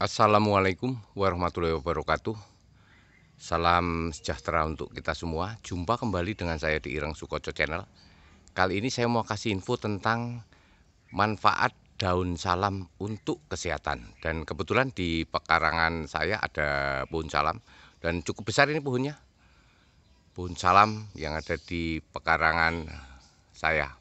Assalamualaikum warahmatullahi wabarakatuh Salam sejahtera untuk kita semua Jumpa kembali dengan saya di Irang Sukoco Channel Kali ini saya mau kasih info tentang Manfaat daun salam untuk kesehatan Dan kebetulan di pekarangan saya ada pohon salam Dan cukup besar ini pohonnya Pohon salam yang ada di pekarangan saya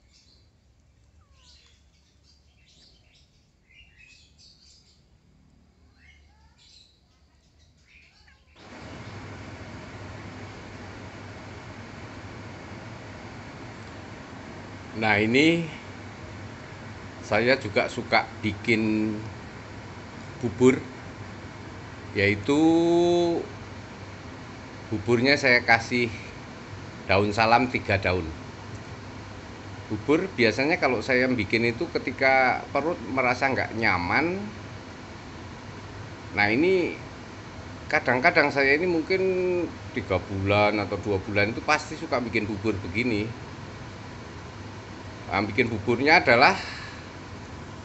Nah ini saya juga suka bikin bubur yaitu buburnya saya kasih daun salam tiga daun bubur biasanya kalau saya bikin itu ketika perut merasa nggak nyaman nah ini kadang-kadang saya ini mungkin tiga bulan atau dua bulan itu pasti suka bikin bubur begini nah, bikin buburnya adalah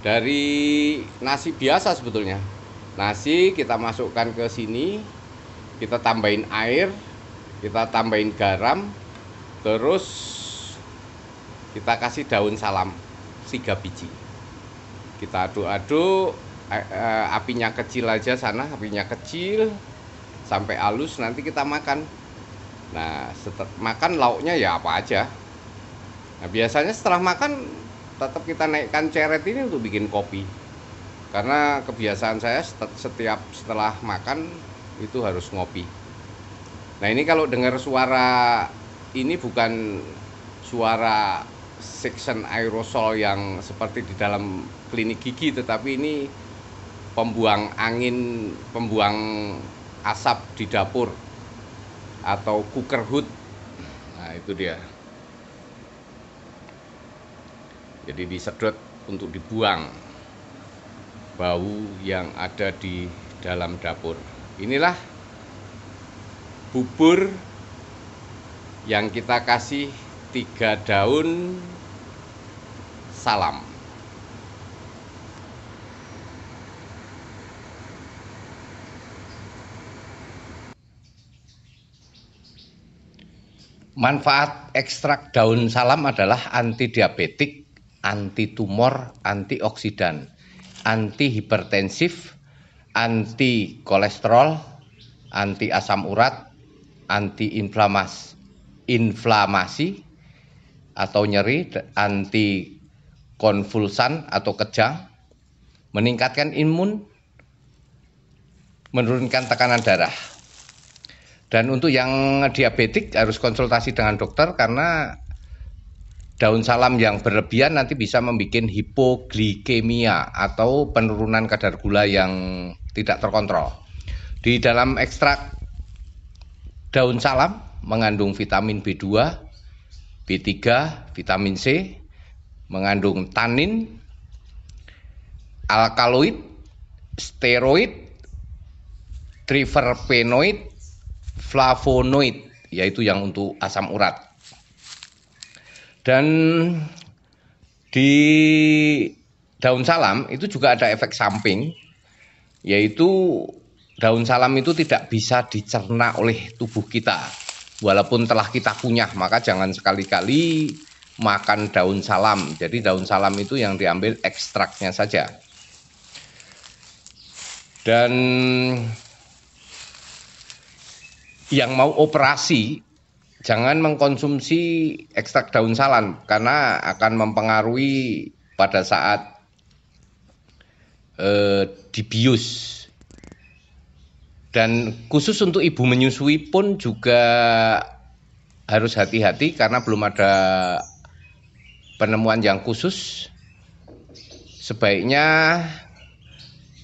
dari nasi biasa sebetulnya nasi kita masukkan ke sini kita tambahin air kita tambahin garam terus kita kasih daun salam tiga biji kita aduk-aduk eh, eh, apinya kecil aja sana apinya kecil sampai halus nanti kita makan nah makan lauknya ya apa aja Nah, biasanya setelah makan tetap kita naikkan ceret ini untuk bikin kopi. Karena kebiasaan saya setiap setelah makan itu harus ngopi. Nah, ini kalau dengar suara ini bukan suara section aerosol yang seperti di dalam klinik gigi tetapi ini pembuang angin, pembuang asap di dapur atau cooker hood. Nah, itu dia. jadi disedot untuk dibuang bau yang ada di dalam dapur inilah bubur yang kita kasih tiga daun salam Manfaat ekstrak daun salam adalah anti diabetik anti tumor, antioksidan, anti hipertensif, anti kolesterol, anti asam urat, anti inflamas, inflamasi atau nyeri, anti konvulsan atau kejang, meningkatkan imun, menurunkan tekanan darah. Dan untuk yang diabetik harus konsultasi dengan dokter karena daun salam yang berlebihan nanti bisa membuat hipoglikemia atau penurunan kadar gula yang tidak terkontrol. Di dalam ekstrak daun salam mengandung vitamin B2, B3, vitamin C, mengandung tanin, alkaloid, steroid, triverpenoid, flavonoid, yaitu yang untuk asam urat dan di daun salam itu juga ada efek samping yaitu daun salam itu tidak bisa dicerna oleh tubuh kita walaupun telah kita kunyah maka jangan sekali-kali makan daun salam. Jadi daun salam itu yang diambil ekstraknya saja. Dan yang mau operasi jangan mengkonsumsi ekstrak daun salam karena akan mempengaruhi pada saat eh, dibius dan khusus untuk ibu menyusui pun juga harus hati-hati karena belum ada penemuan yang khusus sebaiknya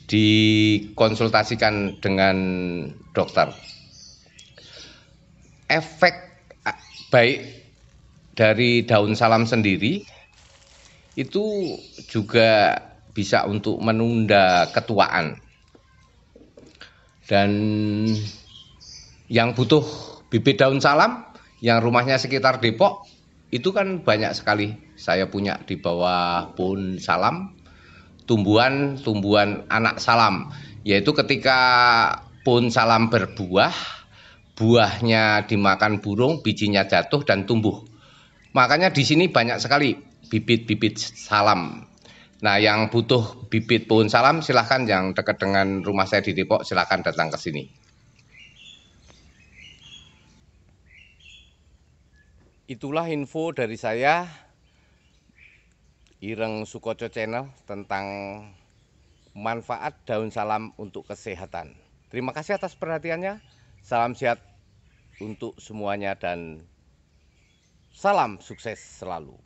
dikonsultasikan dengan dokter efek baik dari daun salam sendiri itu juga bisa untuk menunda ketuaan dan yang butuh bibit daun salam yang rumahnya sekitar Depok itu kan banyak sekali saya punya di bawah pohon salam tumbuhan-tumbuhan anak salam yaitu ketika pohon salam berbuah buahnya dimakan burung, bijinya jatuh dan tumbuh. Makanya di sini banyak sekali bibit-bibit salam. Nah, yang butuh bibit pohon salam silahkan yang dekat dengan rumah saya di Depok silahkan datang ke sini. Itulah info dari saya Ireng Sukoco Channel tentang manfaat daun salam untuk kesehatan. Terima kasih atas perhatiannya. Salam sehat untuk semuanya dan salam sukses selalu